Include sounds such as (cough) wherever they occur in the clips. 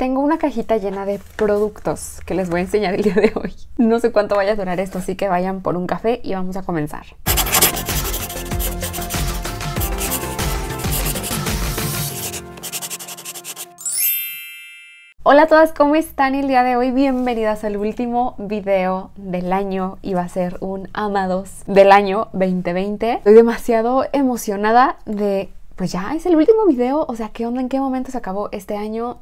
Tengo una cajita llena de productos que les voy a enseñar el día de hoy. No sé cuánto vaya a durar esto, así que vayan por un café y vamos a comenzar. Hola a todas, ¿cómo están el día de hoy? Bienvenidas al último video del año y va a ser un Amados del año 2020. Estoy demasiado emocionada de, pues ya es el último video, o sea, ¿qué onda? ¿En qué momento se acabó este año?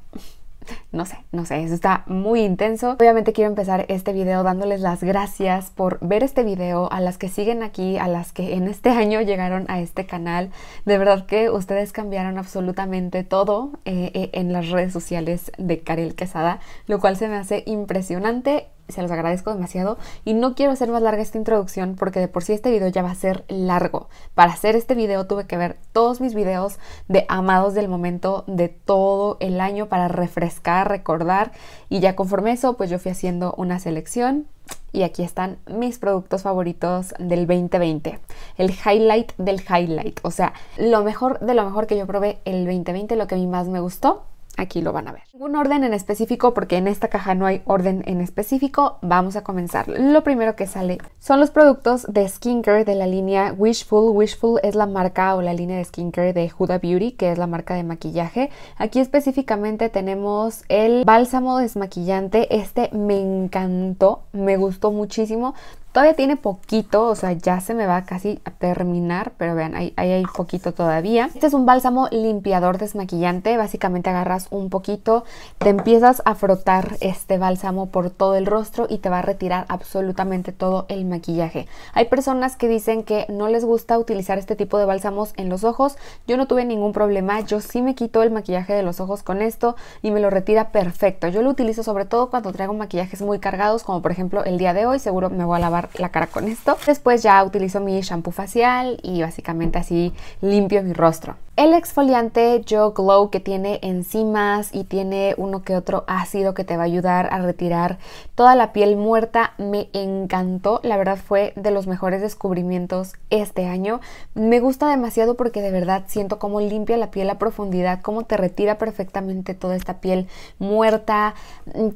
no sé, no sé, eso está muy intenso. Obviamente quiero empezar este video dándoles las gracias por ver este video, a las que siguen aquí, a las que en este año llegaron a este canal. De verdad que ustedes cambiaron absolutamente todo eh, eh, en las redes sociales de Karel Quesada, lo cual se me hace impresionante se los agradezco demasiado y no quiero hacer más larga esta introducción porque de por sí este video ya va a ser largo. Para hacer este video tuve que ver todos mis videos de amados del momento de todo el año para refrescar, recordar y ya conforme eso pues yo fui haciendo una selección y aquí están mis productos favoritos del 2020. El highlight del highlight, o sea, lo mejor de lo mejor que yo probé el 2020, lo que a mí más me gustó aquí lo van a ver. Un orden en específico, porque en esta caja no hay orden en específico, vamos a comenzar. Lo primero que sale son los productos de skincare de la línea Wishful. Wishful es la marca o la línea de skincare de Huda Beauty, que es la marca de maquillaje. Aquí específicamente tenemos el bálsamo desmaquillante. Este me encantó, me gustó muchísimo. Todavía tiene poquito, o sea, ya se me va casi a terminar, pero vean, ahí, hay poquito todavía. Este es un bálsamo limpiador desmaquillante, básicamente agarras un poquito, te empiezas a frotar este bálsamo por todo el rostro y te va a retirar absolutamente todo el maquillaje. Hay personas que dicen que no les gusta utilizar este tipo de bálsamos en los ojos, yo no tuve ningún problema, yo sí me quito el maquillaje de los ojos con esto y me lo retira perfecto. Yo lo utilizo sobre todo cuando traigo maquillajes muy cargados, como por ejemplo el día de hoy, seguro me voy a lavar la cara con esto. Después ya utilizo mi shampoo facial y básicamente así limpio mi rostro. El exfoliante Joe Glow que tiene enzimas y tiene uno que otro ácido que te va a ayudar a retirar toda la piel muerta me encantó. La verdad fue de los mejores descubrimientos este año. Me gusta demasiado porque de verdad siento cómo limpia la piel a profundidad, cómo te retira perfectamente toda esta piel muerta.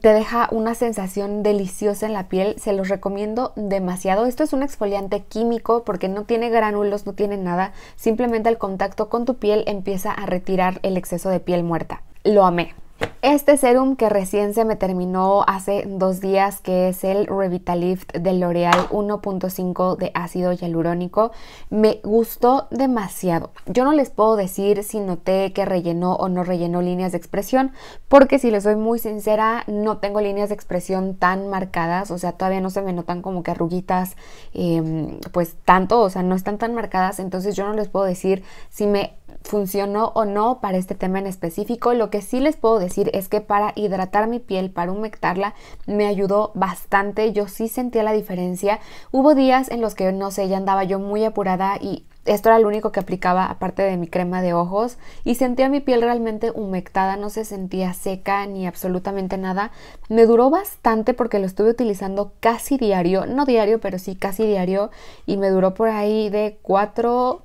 Te deja una sensación deliciosa en la piel. Se los recomiendo demasiado. Esto es un exfoliante químico porque no tiene gránulos, no tiene nada. Simplemente al contacto con tu piel empieza a retirar el exceso de piel muerta. Lo amé. Este serum que recién se me terminó hace dos días, que es el Revitalift de L'Oreal 1.5 de ácido hialurónico, me gustó demasiado. Yo no les puedo decir si noté que rellenó o no rellenó líneas de expresión, porque si les soy muy sincera, no tengo líneas de expresión tan marcadas, o sea, todavía no se me notan como que arruguitas, em, pues tanto, o sea, no están tan marcadas, entonces yo no les puedo decir si me funcionó o no para este tema en específico. Lo que sí les puedo decir es que para hidratar mi piel, para humectarla, me ayudó bastante. Yo sí sentía la diferencia. Hubo días en los que, no sé, ya andaba yo muy apurada y esto era lo único que aplicaba aparte de mi crema de ojos y sentía mi piel realmente humectada, no se sentía seca ni absolutamente nada. Me duró bastante porque lo estuve utilizando casi diario, no diario, pero sí casi diario y me duró por ahí de cuatro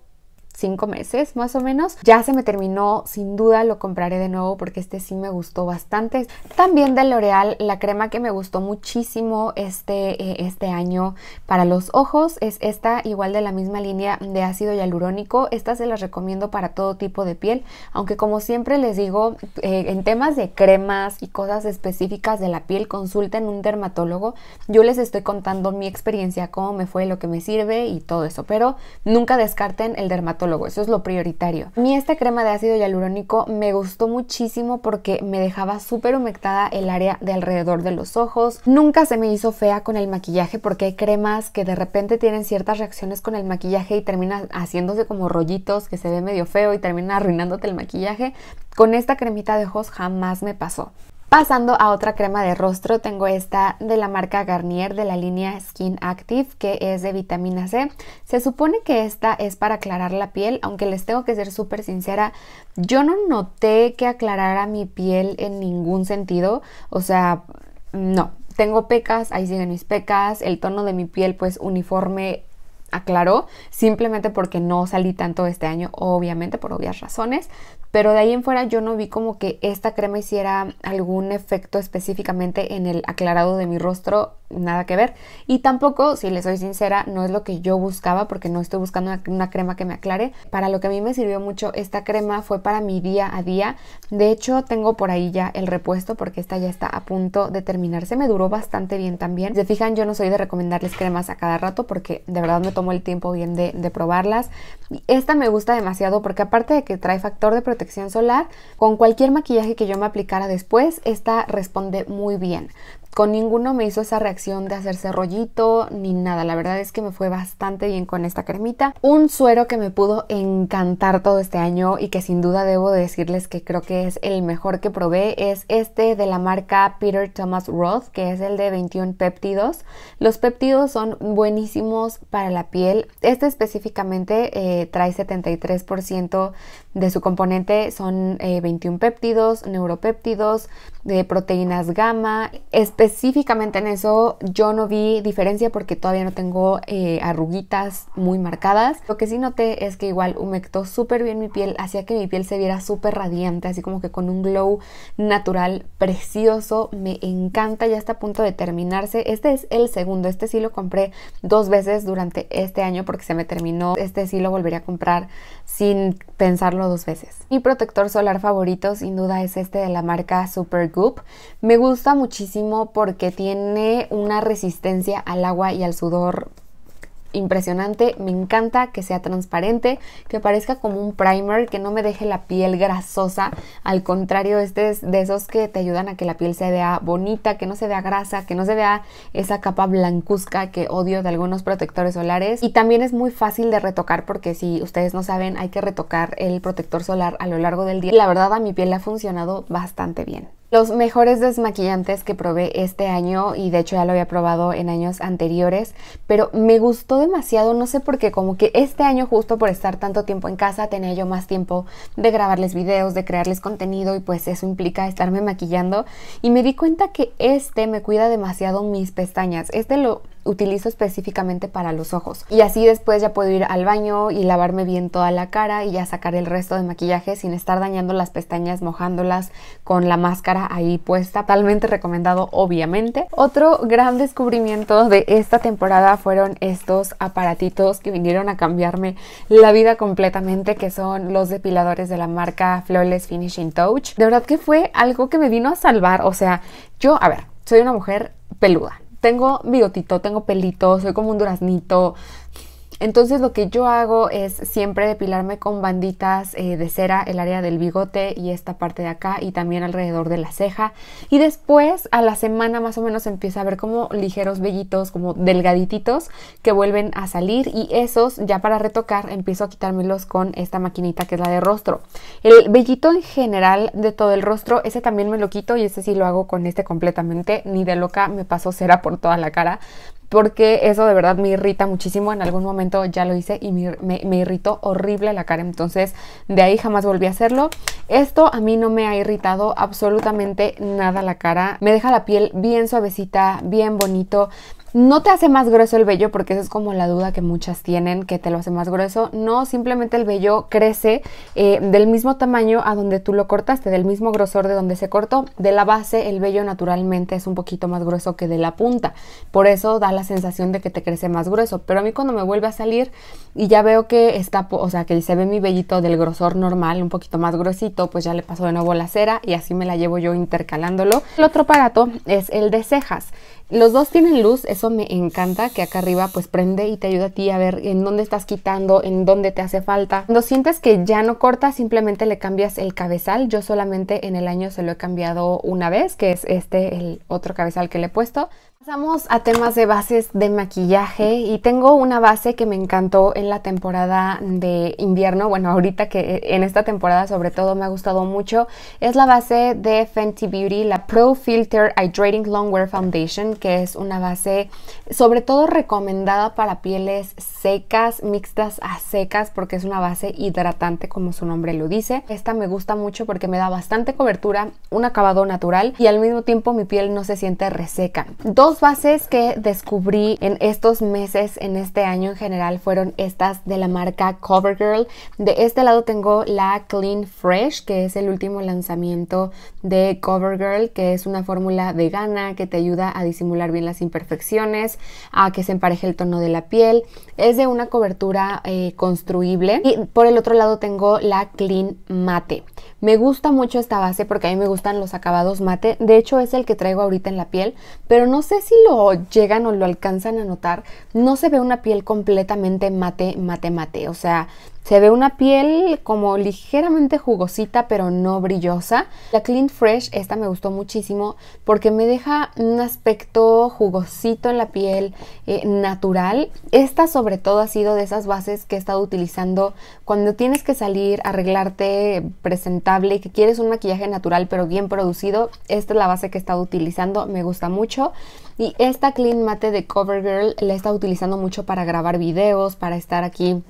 cinco meses más o menos. Ya se me terminó, sin duda lo compraré de nuevo porque este sí me gustó bastante. También de L'Oreal, la crema que me gustó muchísimo este, eh, este año para los ojos es esta, igual de la misma línea de ácido hialurónico. Esta se las recomiendo para todo tipo de piel, aunque como siempre les digo, eh, en temas de cremas y cosas específicas de la piel, consulten un dermatólogo. Yo les estoy contando mi experiencia, cómo me fue, lo que me sirve y todo eso, pero nunca descarten el dermatólogo eso es lo prioritario. A esta crema de ácido hialurónico me gustó muchísimo porque me dejaba súper humectada el área de alrededor de los ojos. Nunca se me hizo fea con el maquillaje porque hay cremas que de repente tienen ciertas reacciones con el maquillaje y terminan haciéndose como rollitos que se ve medio feo y termina arruinándote el maquillaje. Con esta cremita de ojos jamás me pasó. Pasando a otra crema de rostro, tengo esta de la marca Garnier de la línea Skin Active que es de vitamina C. Se supone que esta es para aclarar la piel, aunque les tengo que ser súper sincera, yo no noté que aclarara mi piel en ningún sentido, o sea, no. Tengo pecas, ahí siguen mis pecas, el tono de mi piel pues uniforme aclaró, simplemente porque no salí tanto este año, obviamente por obvias razones, pero de ahí en fuera yo no vi como que esta crema hiciera algún efecto específicamente en el aclarado de mi rostro, nada que ver. Y tampoco, si les soy sincera, no es lo que yo buscaba porque no estoy buscando una, crema que me aclare. Para lo que a mí me sirvió mucho esta crema fue para mi día a día. De hecho, tengo por ahí ya el repuesto porque esta ya está a punto de terminarse. Me duró bastante bien también. se fijan, yo no soy de recomendarles cremas a cada rato porque de verdad me tomo el tiempo bien de, de probarlas. Esta me gusta demasiado porque aparte de que trae factor de protección, protección solar, con cualquier maquillaje que yo me aplicara después, esta responde muy bien. Con ninguno me hizo esa reacción de hacerse rollito ni nada. La verdad es que me fue bastante bien con esta cremita. Un suero que me pudo encantar todo este año y que sin duda debo decirles que creo que es el mejor que probé es este de la marca Peter Thomas Roth, que es el de 21 péptidos. Los péptidos son buenísimos para la piel. Este específicamente eh, trae 73% de su componente son 21 eh, péptidos, neuropéptidos, de proteínas gamma, este específicamente en eso yo no vi diferencia porque todavía no tengo eh, arruguitas muy marcadas. Lo que sí noté es que igual humectó súper bien mi piel, hacía que mi piel se viera súper radiante, así como que con un glow natural precioso. Me encanta, ya está a punto de terminarse. Este es el segundo, este sí lo compré dos veces durante este año porque se me terminó. Este sí lo volvería a comprar sin pensarlo dos veces. Mi protector solar favorito sin duda es este de la marca Super Goop. Me gusta muchísimo porque tiene una resistencia al agua y al sudor impresionante. Me encanta que sea transparente, que parezca como un primer, que no me deje la piel grasosa. Al contrario, este es de esos que te ayudan a que la piel se vea bonita, que no se vea grasa, que no se vea esa capa blancuzca que odio de algunos protectores solares. Y también es muy fácil de retocar porque si ustedes no saben, hay que retocar el protector solar a lo largo del día. La verdad a mi piel le ha funcionado bastante bien. Los mejores desmaquillantes que probé este año, y de hecho ya lo había probado en años anteriores, pero me gustó demasiado, no sé por qué, como que este año justo por estar tanto tiempo en casa tenía yo más tiempo de grabarles videos, de crearles contenido y pues eso implica estarme maquillando. Y me di cuenta que este me cuida demasiado mis pestañas, este lo utilizo específicamente para los ojos. Y así después ya puedo ir al baño y lavarme bien toda la cara y ya sacar el resto de maquillaje sin estar dañando las pestañas, mojándolas con la máscara ahí puesta. Totalmente recomendado, obviamente. Otro gran descubrimiento de esta temporada fueron estos aparatitos que vinieron a cambiarme la vida completamente, que son los depiladores de la marca Flawless Finishing Touch. De verdad que fue algo que me vino a salvar. O sea, yo, a ver, soy una mujer peluda tengo bigotito, tengo pelito, soy como un duraznito, entonces lo que yo hago es siempre depilarme con banditas eh, de cera, el área del bigote y esta parte de acá y también alrededor de la ceja. Y después a la semana más o menos empieza a ver como ligeros vellitos, como delgadititos que vuelven a salir y esos ya para retocar empiezo a quitármelos con esta maquinita que es la de rostro. El vellito en general de todo el rostro, ese también me lo quito y ese sí lo hago con este completamente, ni de loca me paso cera por toda la cara porque eso de verdad me irrita muchísimo. En algún momento ya lo hice y me, irritó horrible la cara. Entonces de ahí jamás volví a hacerlo. Esto a mí no me ha irritado absolutamente nada la cara. Me deja la piel bien suavecita, bien bonito. No te hace más grueso el vello, porque esa es como la duda que muchas tienen, que te lo hace más grueso. No, simplemente el vello crece eh, del mismo tamaño a donde tú lo cortaste, del mismo grosor de donde se cortó. De la base, el vello naturalmente es un poquito más grueso que de la punta. Por eso da la sensación de que te crece más grueso. Pero a mí cuando me vuelve a salir y ya veo que está, o sea, que se ve mi vellito del grosor normal, un poquito más gruesito, pues ya le paso de nuevo la cera y así me la llevo yo intercalándolo. El otro aparato es el de cejas. Los dos tienen luz, eso me encanta, que acá arriba pues prende y te ayuda a ti a ver en dónde estás quitando, en dónde te hace falta. Cuando sientes que ya no cortas, simplemente le cambias el cabezal. Yo solamente en el año se lo he cambiado una vez, que es este, el otro cabezal que le he puesto. Pasamos a temas de bases de maquillaje y tengo una base que me encantó en la temporada de invierno, bueno ahorita que eh, en esta temporada sobre todo me ha gustado mucho, es la base de Fenty Beauty, la Pro Filter Hydrating Longwear Foundation, que es una base sobre todo recomendada para pieles secas, mixtas a secas, porque es una base hidratante como su nombre lo dice. Esta me gusta mucho porque me da bastante cobertura, un acabado natural y al mismo tiempo mi piel no se siente reseca. Dos bases que descubrí en estos meses, en este año en general, fueron estas de la marca CoverGirl. De este lado tengo la Clean Fresh, que es el último lanzamiento de CoverGirl, que es una fórmula vegana que te ayuda a disimular bien las imperfecciones, a que se empareje el tono de la piel. Es de una cobertura eh, construible. Y por el otro lado tengo la Clean Mate. Me gusta mucho esta base porque a mí me gustan los acabados mate. De hecho, es el que traigo ahorita en la piel, pero no sé si lo llegan o lo alcanzan a notar, no se ve una piel completamente mate, mate, mate. O sea, se ve una piel como ligeramente jugosita pero no brillosa. La Clean Fresh, esta me gustó muchísimo porque me deja un aspecto jugosito en la piel eh, natural. Esta sobre todo ha sido de esas bases que he estado utilizando cuando tienes que salir, arreglarte presentable que quieres un maquillaje natural pero bien producido. Esta es la base que he estado utilizando, me gusta mucho. Y esta Clean Mate de CoverGirl la he estado utilizando mucho para grabar videos, para estar aquí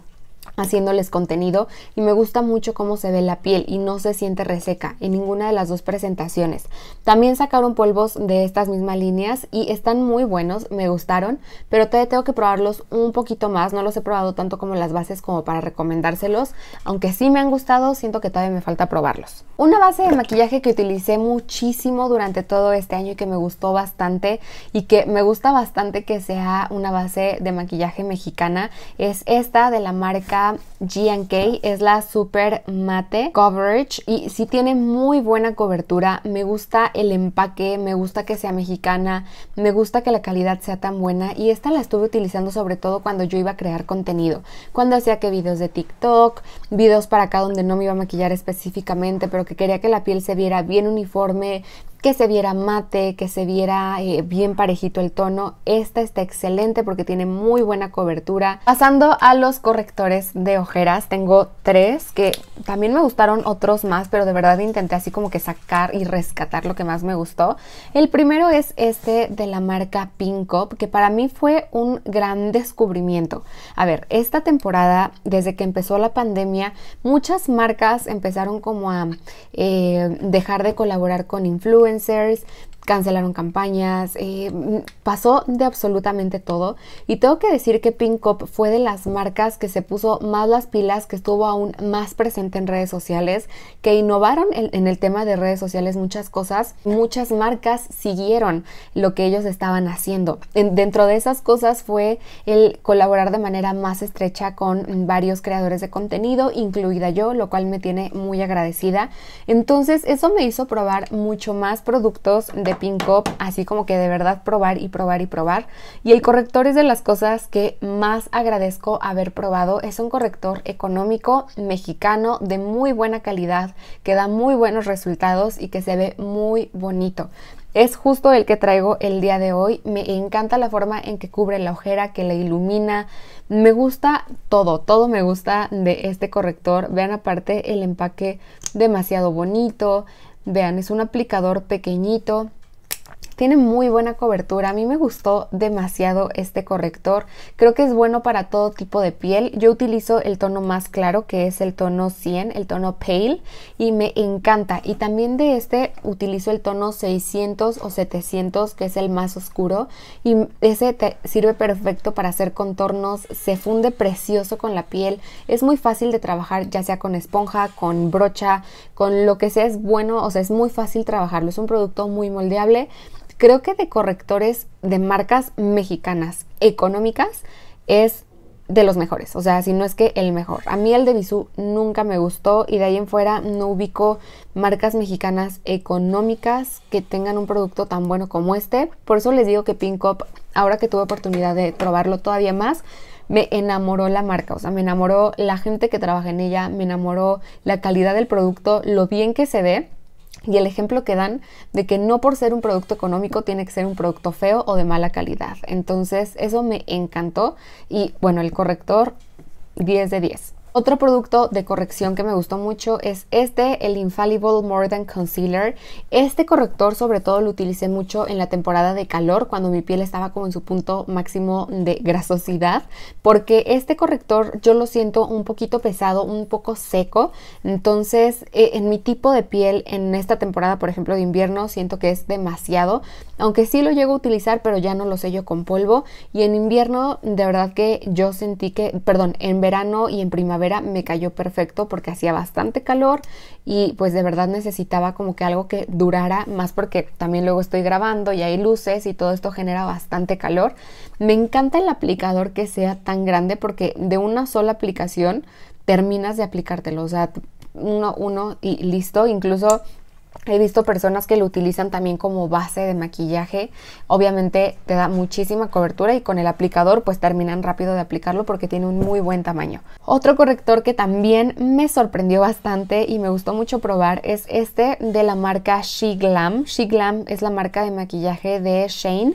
haciéndoles contenido y me gusta mucho cómo se ve la piel y no se siente reseca en ninguna de las dos presentaciones. También sacaron polvos de estas mismas líneas y están muy buenos, me gustaron, pero todavía tengo que probarlos un poquito más, no los he probado tanto como las bases como para recomendárselos, aunque sí me han gustado, siento que todavía me falta probarlos. Una base de maquillaje que utilicé muchísimo durante todo este año y que me gustó bastante y que me gusta bastante que sea una base de maquillaje mexicana es esta de la marca GK, es la Super Mate Coverage y si tiene muy buena cobertura. Me gusta el empaque, me gusta que sea mexicana, me gusta que la calidad sea tan buena y esta la estuve utilizando sobre todo cuando yo iba a crear contenido, cuando hacía que videos de TikTok, videos para acá donde no me iba a maquillar específicamente, pero que quería que la piel se viera bien uniforme, que se viera mate, que se viera eh, bien parejito el tono. Esta está excelente porque tiene muy buena cobertura. Pasando a los correctores de ojeras, tengo tres que también me gustaron otros más, pero de verdad intenté así como que sacar y rescatar lo que más me gustó. El primero es este de la marca Pink Up, que para mí fue un gran descubrimiento. A ver, esta temporada, desde que empezó la pandemia, muchas marcas empezaron como a eh, dejar de colaborar con influencers influencers cancelaron campañas, eh, pasó de absolutamente todo. Y tengo que decir que Pink Cop fue de las marcas que se puso más las pilas, que estuvo aún más presente en redes sociales, que innovaron en, el tema de redes sociales muchas cosas. Muchas marcas siguieron lo que ellos estaban haciendo. dentro de esas cosas fue el colaborar de manera más estrecha con varios creadores de contenido, incluida yo, lo cual me tiene muy agradecida. Entonces eso me hizo probar mucho más productos de Pink Up, así como que de verdad probar y probar y probar. Y el corrector es de las cosas que más agradezco haber probado. Es un corrector económico mexicano de muy buena calidad, que da muy buenos resultados y que se ve muy bonito. Es justo el que traigo el día de hoy. Me encanta la forma en que cubre la ojera, que la ilumina. Me gusta todo, todo me gusta de este corrector. Vean aparte el empaque demasiado bonito. Vean, es un aplicador pequeñito tiene muy buena cobertura. A mí me gustó demasiado este corrector. Creo que es bueno para todo tipo de piel. Yo utilizo el tono más claro que es el tono 100, el tono pale y me encanta. Y también de este utilizo el tono 600 o 700 que es el más oscuro y ese te sirve perfecto para hacer contornos. Se funde precioso con la piel. Es muy fácil de trabajar ya sea con esponja, con brocha, con lo que sea es bueno. O sea, es muy fácil trabajarlo. Es un producto muy moldeable creo que de correctores de marcas mexicanas económicas es de los mejores, o sea, si no es que el mejor. A mí el de Bisú nunca me gustó y de ahí en fuera no ubico marcas mexicanas económicas que tengan un producto tan bueno como este. Por eso les digo que Pink Up, ahora que tuve oportunidad de probarlo todavía más, me enamoró la marca, o sea, me enamoró la gente que trabaja en ella, me enamoró la calidad del producto, lo bien que se ve y el ejemplo que dan de que no por ser un producto económico tiene que ser un producto feo o de mala calidad. Entonces, eso me encantó y bueno, el corrector 10 de 10. Otro producto de corrección que me gustó mucho es este, el Infallible More Than Concealer. Este corrector sobre todo lo utilicé mucho en la temporada de calor, cuando mi piel estaba como en su punto máximo de grasosidad, porque este corrector yo lo siento un poquito pesado, un poco seco. Entonces, e, en mi tipo de piel, en esta temporada, por ejemplo, de invierno, siento que es demasiado. Aunque sí lo llego a utilizar, pero ya no lo sello con polvo. Y en invierno, de verdad que yo sentí que, perdón, en verano y en primavera, me cayó perfecto porque hacía bastante calor y pues de verdad necesitaba como que algo que durara más porque también luego estoy grabando y hay luces y todo esto genera bastante calor. Me encanta el aplicador que sea tan grande porque de una sola aplicación terminas de aplicártelo, o sea, uno, uno y listo, incluso He visto personas que lo utilizan también como base de maquillaje. Obviamente te da muchísima cobertura y con el aplicador pues terminan rápido de aplicarlo porque tiene un muy buen tamaño. Otro corrector que también me sorprendió bastante y me gustó mucho probar es este de la marca She Glam. She Glam es la marca de maquillaje de Shane.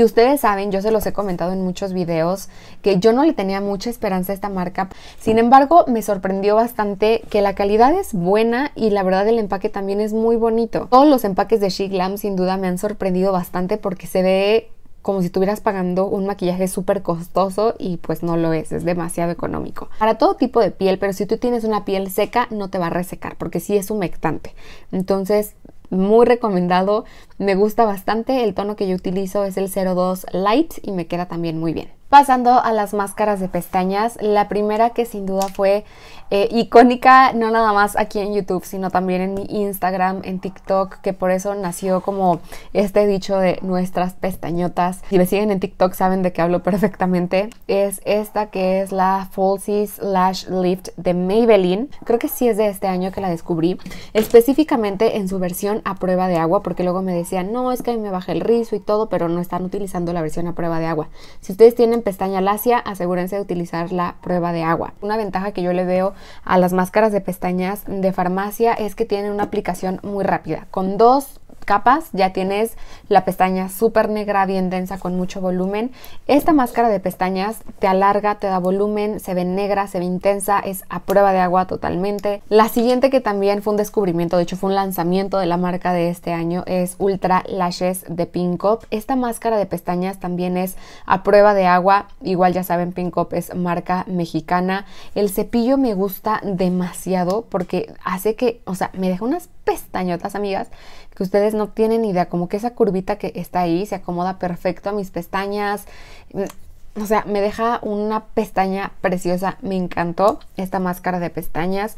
Y ustedes saben, yo se los he comentado en muchos videos, que yo no le tenía mucha esperanza a esta marca. Sin embargo, me sorprendió bastante que la calidad es buena y la verdad el empaque también es muy bonito. Todos los empaques de She Glam sin duda me han sorprendido bastante porque se ve como si estuvieras pagando un maquillaje súper costoso y pues no lo es, es demasiado económico. Para todo tipo de piel, pero si tú tienes una piel seca no te va a resecar porque sí es humectante. Entonces, muy recomendado. Me gusta bastante, el tono que yo utilizo es el 02 Light y me queda también muy bien. Pasando a las máscaras de pestañas, la primera que sin duda fue eh, icónica, no nada más aquí en YouTube, sino también en mi Instagram, en TikTok, que por eso nació como este dicho de nuestras pestañotas. Si me siguen en TikTok saben de qué hablo perfectamente. Es esta que es la Falsies Lash Lift de Maybelline. Creo que sí es de este año que la descubrí, específicamente en su versión a prueba de agua, porque luego me decía no, es que a me baja el rizo y todo, pero no están utilizando la versión a prueba de agua. Si ustedes tienen pestaña lacia, asegúrense de utilizar la prueba de agua. Una ventaja que yo le veo a las máscaras de pestañas de farmacia es que tienen una aplicación muy rápida. Con dos capas ya tienes la pestaña súper negra, bien densa, con mucho volumen. Esta máscara de pestañas te alarga, te da volumen, se ve negra, se ve intensa, es a prueba de agua totalmente. La siguiente que también fue un descubrimiento, de hecho fue un lanzamiento de la marca de este año, es Lashes de Pink Esta máscara de pestañas también es a prueba de agua. Igual ya saben, Pink es marca mexicana. El cepillo me gusta demasiado porque hace que, o sea, me deja unas pestañotas, amigas, que ustedes no tienen idea. Como que esa curvita que está ahí se acomoda perfecto a mis pestañas. O sea, me deja una pestaña preciosa. Me encantó esta máscara de pestañas.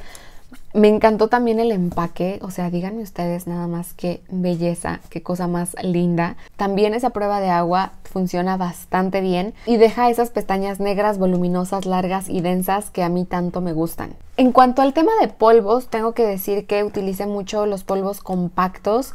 Me encantó también el empaque, o sea, díganme ustedes nada más qué belleza, qué cosa más linda. También esa prueba de agua funciona bastante bien y deja esas pestañas negras, voluminosas, largas y densas que a mí tanto me gustan. En cuanto al tema de polvos, tengo que decir que utilicé mucho los polvos compactos.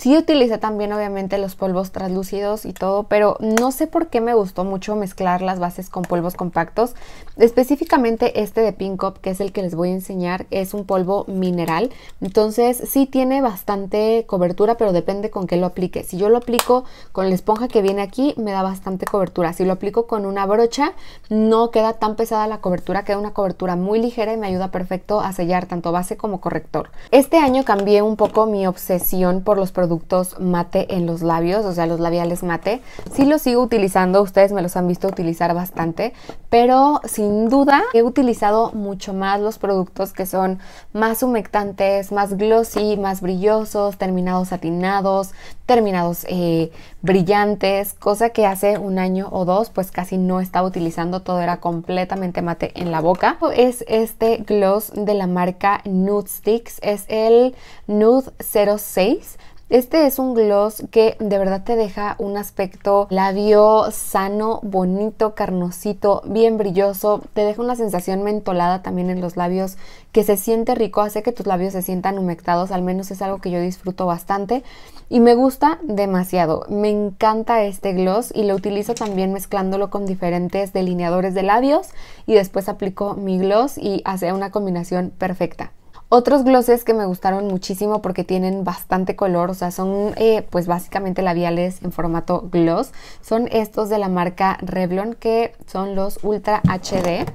Sí utilicé también obviamente los polvos translúcidos y todo, pero no sé por qué me gustó mucho mezclar las bases con polvos compactos. Específicamente este de Pink Up, que es el que les voy a enseñar, es un polvo mineral. Entonces sí tiene bastante cobertura, pero depende con qué lo aplique. Si yo lo aplico con la esponja que viene aquí, me da bastante cobertura. Si lo aplico con una brocha, no queda tan pesada la cobertura, queda una cobertura muy ligera y me ayuda perfecto a sellar tanto base como corrector. Este año cambié un poco mi obsesión por los productos productos mate en los labios, o sea, los labiales mate. Sí los sigo utilizando, ustedes me los han visto utilizar bastante, pero sin duda he utilizado mucho más los productos que son más humectantes, más glossy, más brillosos, terminados satinados, terminados eh, brillantes, cosa que hace un año o dos pues casi no estaba utilizando, todo era completamente mate en la boca. Es este gloss de la marca Nude Sticks, es el Nude 06. Este es un gloss que de verdad te deja un aspecto labio sano, bonito, carnosito, bien brilloso. Te deja una sensación mentolada también en los labios que se siente rico, hace que tus labios se sientan humectados, al menos es algo que yo disfruto bastante y me gusta demasiado. Me encanta este gloss y lo utilizo también mezclándolo con diferentes delineadores de labios y después aplico mi gloss y hace una combinación perfecta. Otros glosses que me gustaron muchísimo porque tienen bastante color, o sea, son eh, pues básicamente labiales en formato gloss, son estos de la marca Revlon que son los Ultra HD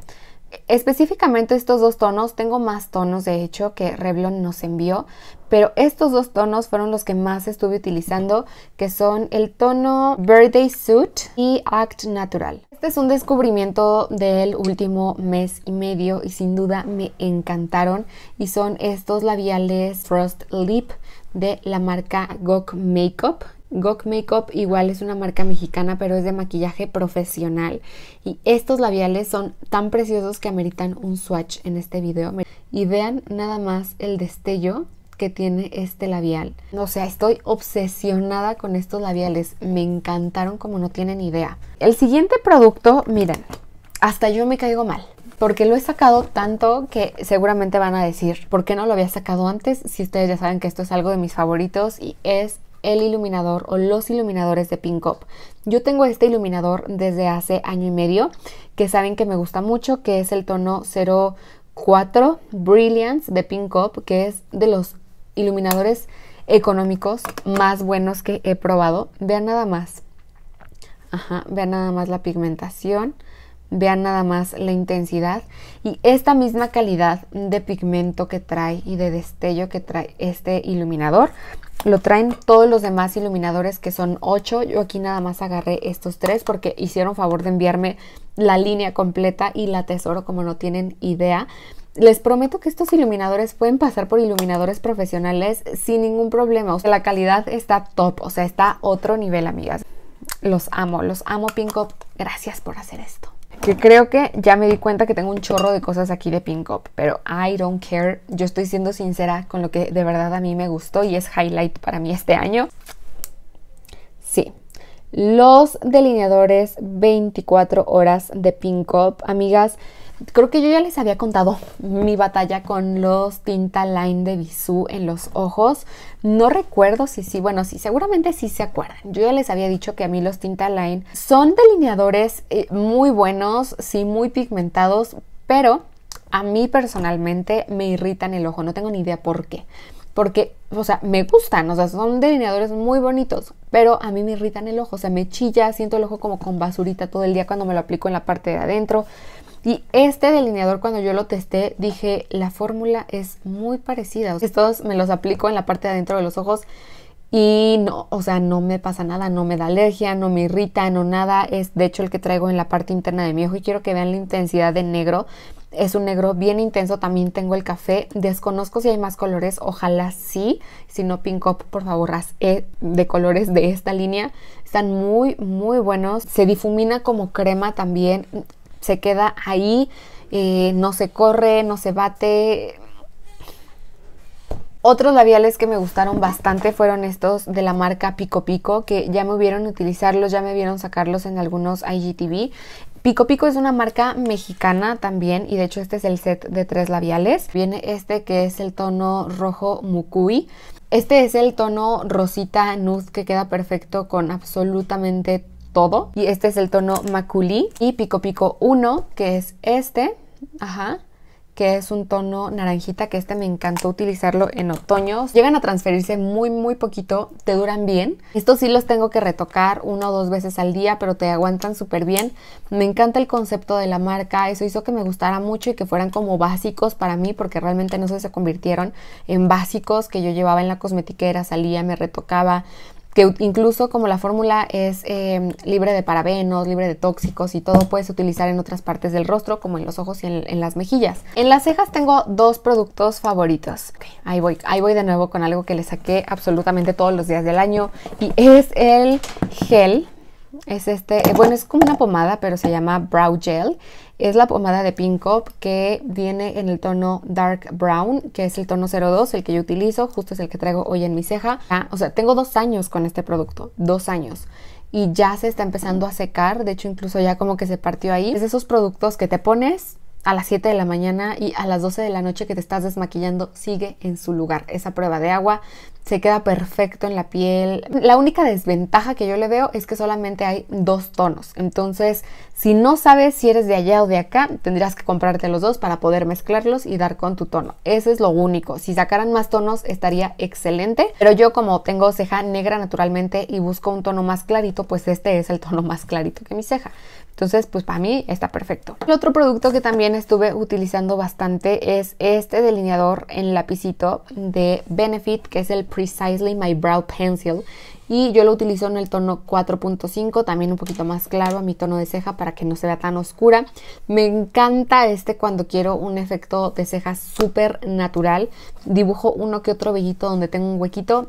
específicamente estos dos tonos, tengo más tonos de hecho que Revlon nos envió, pero estos dos tonos fueron los que más estuve utilizando, que son el tono Birthday Suit y Act Natural. Este es un descubrimiento del último mes y medio y sin duda me encantaron y son estos labiales Frost Lip de la marca Gok Makeup. Gok Makeup igual es una marca mexicana, pero es de maquillaje profesional. Y estos labiales son tan preciosos que ameritan un swatch en este video. Y vean nada más el destello que tiene este labial. O sea, estoy obsesionada con estos labiales. Me encantaron como no tienen idea. El siguiente producto, miren, hasta yo me caigo mal. Porque lo he sacado tanto que seguramente van a decir, ¿por qué no lo había sacado antes? Si ustedes ya saben que esto es algo de mis favoritos y es el iluminador o los iluminadores de Pink Up. Yo tengo este iluminador desde hace año y medio, que saben que me gusta mucho, que es el tono 04 Brilliance de Pink Up, que es de los iluminadores económicos más buenos que he probado. Vean nada más. Ajá, vean nada más la pigmentación. Vean nada más la intensidad y esta misma calidad de pigmento que trae y de destello que trae este iluminador. Lo traen todos los demás iluminadores que son 8. Yo aquí nada más agarré estos tres porque hicieron favor de enviarme la línea completa y la tesoro como no tienen idea. Les prometo que estos iluminadores pueden pasar por iluminadores profesionales sin ningún problema. O sea, la calidad está top, o sea, está otro nivel, amigas. Los amo, los amo, Pinko. Gracias por hacer esto que creo que ya me di cuenta que tengo un chorro de cosas aquí de Pink Up, pero I don't care. Yo estoy siendo sincera con lo que de verdad a mí me gustó y es highlight para mí este año. Sí. Los delineadores 24 horas de Pink Up, amigas. Creo que yo ya les había contado mi batalla con los tinta line de Bisú en los ojos. No recuerdo si sí, bueno, sí, seguramente sí se acuerdan. Yo ya les había dicho que a mí los tinta line son delineadores eh, muy buenos, sí, muy pigmentados, pero a mí personalmente me irritan el ojo. No tengo ni idea por qué porque, o sea, me gustan, o sea, son delineadores muy bonitos, pero a mí me irritan el ojo, o sea, me chilla, siento el ojo como con basurita todo el día cuando me lo aplico en la parte de adentro, y este delineador cuando yo lo testé dije la fórmula es muy parecida. Estos me los aplico en la parte de adentro de los ojos y no, o sea, no me pasa nada, no me da alergia, no me irrita, no nada. Es de hecho el que traigo en la parte interna de mi ojo y quiero que vean la intensidad de negro. Es un negro bien intenso, también tengo el café. Desconozco si hay más colores, ojalá sí. Si no, Pink Up, por favor, ras eh, de colores de esta línea. Están muy, muy buenos. Se difumina como crema también se queda ahí, eh, no se corre, no se bate. Otros labiales que me gustaron bastante fueron estos de la marca Pico Pico, que ya me hubieron utilizarlos, ya me vieron sacarlos en algunos IGTV. Pico Pico es una marca mexicana también y de hecho este es el set de tres labiales. Viene este que es el tono rojo Mukui. Este es el tono rosita nude que queda perfecto con absolutamente todo. Y este es el tono Maculí. Y Pico Pico 1, que es este. Ajá que es un tono naranjita, que este me encantó utilizarlo en otoños. Llegan a transferirse muy, muy poquito, te duran bien. Estos sí los tengo que retocar una o dos veces al día, pero te aguantan súper bien. Me encanta el concepto de la marca, eso hizo que me gustara mucho y que fueran como básicos para mí, porque realmente no sé, se convirtieron en básicos que yo llevaba en la cosmetiquera, salía, me retocaba, que incluso como la fórmula es em, libre de parabenos, libre de tóxicos y todo, puedes utilizar en otras partes del rostro, como en los ojos y en, las mejillas. En las cejas tengo dos productos favoritos. ahí voy, ahí voy de nuevo con algo que le saqué absolutamente todos los días del año y es el gel. Es este, eh, bueno, es como una pomada, pero se llama Brow Gel es la pomada de Pink Up que viene en el tono Dark Brown, que es el tono 02, el que yo utilizo, justo es el que traigo hoy en mi ceja. Ah, o sea, tengo dos años con este producto, dos años y ya se está empezando a secar, de hecho incluso ya como que se partió ahí. Es de esos productos que te pones a las 7 de la mañana y a las 12 de la noche que te estás desmaquillando sigue en su lugar. Esa prueba de agua se queda perfecto en la piel. La única desventaja que yo le veo es que solamente hay dos tonos. Entonces, si no sabes si eres de allá o de acá, tendrías que comprarte los dos para poder mezclarlos y dar con tu tono. Eso es lo único. Si sacaran más tonos estaría excelente, pero yo como tengo ceja negra naturalmente y busco un tono más clarito, pues este es el tono más clarito que mi ceja. Entonces, pues para mí está perfecto. El otro producto que también estuve utilizando bastante es este delineador en lapicito de Benefit, que es el Precisely My Brow Pencil. Y yo lo utilizo en el tono 4.5, también un poquito más claro a mi tono de ceja para que no se vea tan oscura. Me encanta este cuando quiero un efecto de ceja súper natural. Dibujo uno que otro vellito donde tengo un huequito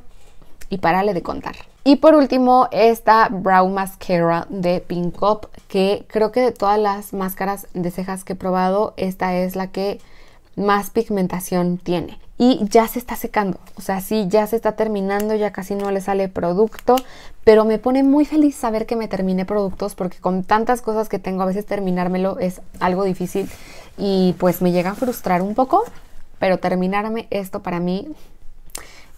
y parale de contar. Y por último, esta Brow Mascara de Pink Up, que creo que de todas las máscaras de cejas que he probado, esta es la que más pigmentación tiene. Y ya se está secando, o sea, sí, ya se está terminando, ya casi no le sale producto, pero me pone muy feliz saber que me terminé productos porque con tantas cosas que tengo a veces terminármelo es algo difícil y pues me llega a frustrar un poco, pero terminarme esto para mí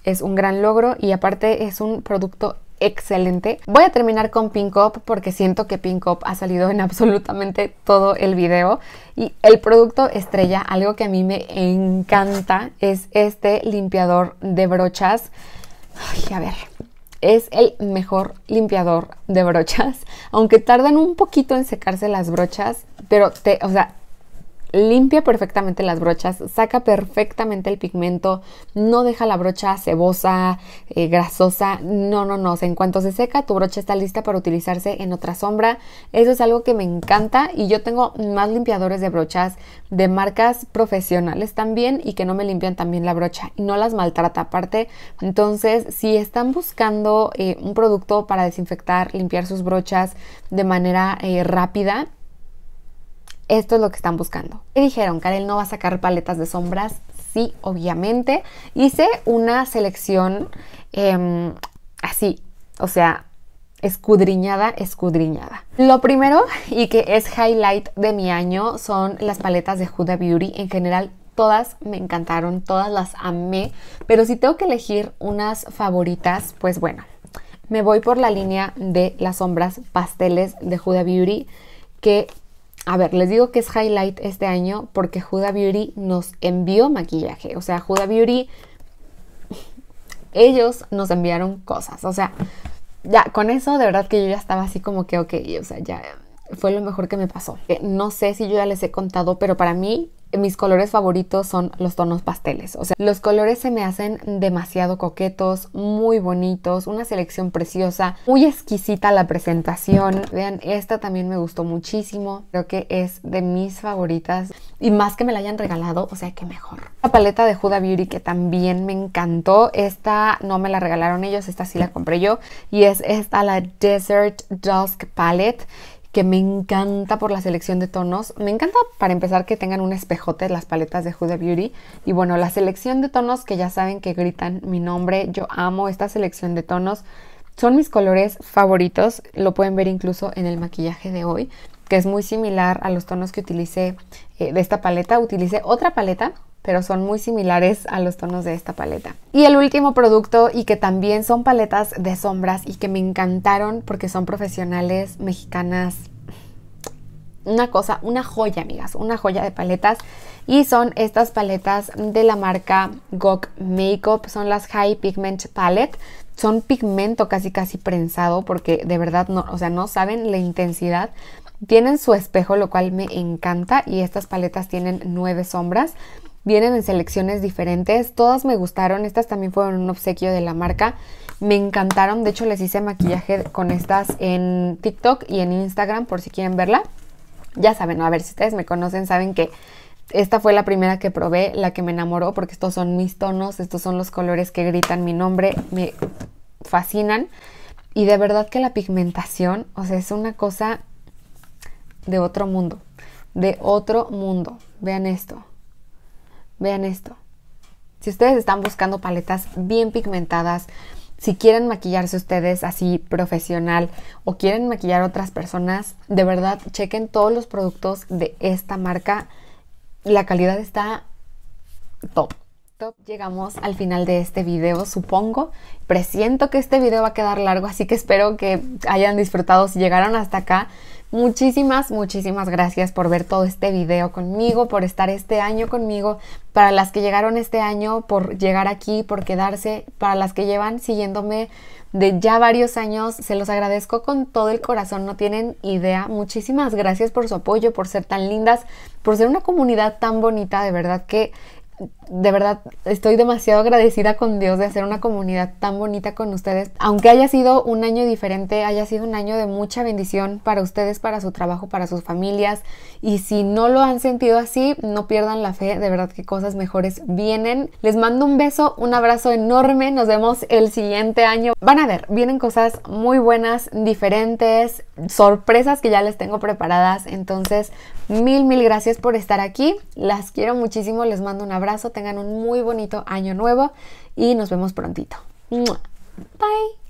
es un gran logro y aparte es un producto excelente. Voy a terminar con Pink Up porque siento que Pink Up ha salido en absolutamente todo el video. Y el producto estrella, algo que a mí me encanta, es este limpiador de brochas. a ver, es el mejor limpiador de brochas. (laughs) Aunque tardan un poquito en secarse las brochas, pero te, o sea, limpia perfectamente las brochas, saca perfectamente el pigmento, no deja la brocha cebosa, eh, grasosa, no, no, no, en cuanto se seca tu brocha está lista para utilizarse en otra sombra, eso es algo que me encanta y yo tengo más limpiadores de brochas de marcas profesionales también y que no me limpian también la brocha y no las maltrata aparte, entonces si están buscando eh, un producto para desinfectar, limpiar sus brochas de manera eh, rápida, esto es lo que están buscando. Y dijeron, Karel no va a sacar paletas de sombras. Sí, obviamente. Hice una selección em, así, o sea, escudriñada, escudriñada. Lo primero y que es highlight de mi año son las paletas de Huda Beauty. En general, todas me encantaron, todas las amé, pero si tengo que elegir unas favoritas, pues bueno, me voy por la línea de las sombras pasteles de Huda Beauty que a ver, les digo que es highlight este año porque Huda Beauty nos envió maquillaje. O sea, Huda Beauty, ellos nos enviaron cosas. O sea, ya, con eso de verdad que yo ya estaba así como que, ok, o sea, ya fue lo mejor que me pasó. Eh, no sé si yo ya les he contado, pero para mí mis colores favoritos son los tonos pasteles. O sea, los colores se me hacen demasiado coquetos, muy bonitos, una selección preciosa, muy exquisita la presentación. Vean, esta también me gustó muchísimo. Creo que es de mis favoritas y más que me la hayan regalado, o sea, que mejor. La paleta de Huda Beauty que también me encantó. Esta no me la regalaron ellos, esta sí la compré yo y es esta la Desert Dusk Palette que me encanta por la selección de tonos. Me encanta para empezar que tengan un espejote las paletas de Huda Beauty. Y bueno, la selección de tonos que ya saben que gritan mi nombre. Yo amo esta selección de tonos. Son mis colores favoritos. Lo pueden ver incluso en el maquillaje de hoy, que es muy similar a los tonos que utilicé eh, de esta paleta. Utilicé otra paleta pero son muy similares a los tonos de esta paleta. Y el último producto y que también son paletas de sombras y que me encantaron porque son profesionales mexicanas. Una cosa, una joya, amigas, una joya de paletas. Y son estas paletas de la marca Gok Makeup, son las High Pigment Palette son pigmento casi casi prensado porque de verdad no, o sea, no saben la intensidad. Tienen su espejo, lo cual me encanta y estas paletas tienen nueve sombras Vienen en selecciones diferentes. Todas me gustaron. Estas también fueron un obsequio de la marca. Me encantaron. De hecho, les hice maquillaje con estas en TikTok y en Instagram por si quieren verla. Ya saben, a ver, si ustedes me conocen, saben que esta fue la primera que probé, la que me enamoró, porque estos son mis tonos, estos son los colores que gritan mi nombre, me fascinan. Y de verdad que la pigmentación, o sea, es una cosa de otro mundo, de otro mundo. Vean esto. Vean esto. Si ustedes están buscando paletas bien pigmentadas, si quieren maquillarse ustedes así profesional o quieren maquillar a otras personas, de verdad chequen todos los productos de esta marca. La calidad está top. Top. Llegamos al final de este video, supongo. Presiento que este video va a quedar largo, así que espero que hayan disfrutado si llegaron hasta acá. Muchísimas, muchísimas gracias por ver todo este video conmigo, por estar este año conmigo, para las que llegaron este año, por llegar aquí, por quedarse, para las que llevan siguiéndome de ya varios años, se los agradezco con todo el corazón, no tienen idea. Muchísimas gracias por su apoyo, por ser tan lindas, por ser una comunidad tan bonita, de verdad que de verdad estoy demasiado agradecida con Dios de hacer una comunidad tan bonita con ustedes. Aunque haya sido un año diferente, haya sido un año de mucha bendición para ustedes, para su trabajo, para sus familias y si no lo han sentido así, no pierdan la fe, de verdad que cosas mejores vienen. Les mando un beso, un abrazo enorme, nos vemos el siguiente año. Van a ver, vienen cosas muy buenas, diferentes, sorpresas que ya les tengo preparadas. Entonces, mil, mil gracias por estar aquí. Las quiero muchísimo, les mando un abrazo, tengan un muy bonito año nuevo y nos vemos prontito. Bye.